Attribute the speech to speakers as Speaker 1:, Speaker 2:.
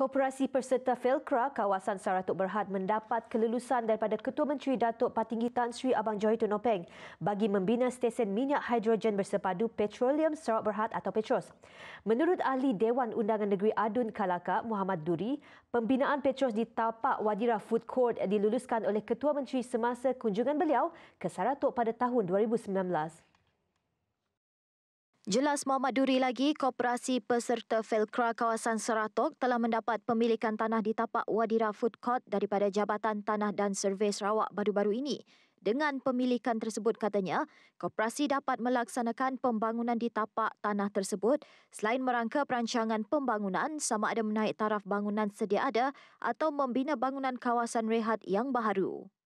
Speaker 1: Koperasi Perserta Felcra kawasan Saratok Berhad mendapat kelulusan daripada Ketua Menteri Datuk Patinggi Tan Sri Abang Joy Tunopeng bagi membina stesen minyak hidrogen bersepadu Petroleum Sarawak Berhad atau Petros. Menurut ahli Dewan Undangan Negeri Adun Kalaka, Muhammad Duri, pembinaan Petros di tapak Wadira Food Court diluluskan oleh Ketua Menteri semasa kunjungan beliau ke Saratok pada tahun 2019. Jelas Muhammad Duri lagi, Koperasi Peserta Felkra Kawasan
Speaker 2: Seratok telah mendapat pemilikan tanah di tapak Wadira Food Court daripada Jabatan Tanah dan Survei Sarawak baru-baru ini. Dengan pemilikan tersebut katanya, koperasi dapat melaksanakan pembangunan di tapak tanah tersebut selain merangka perancangan pembangunan sama ada menaik taraf bangunan sedia ada atau membina bangunan kawasan rehat yang baharu.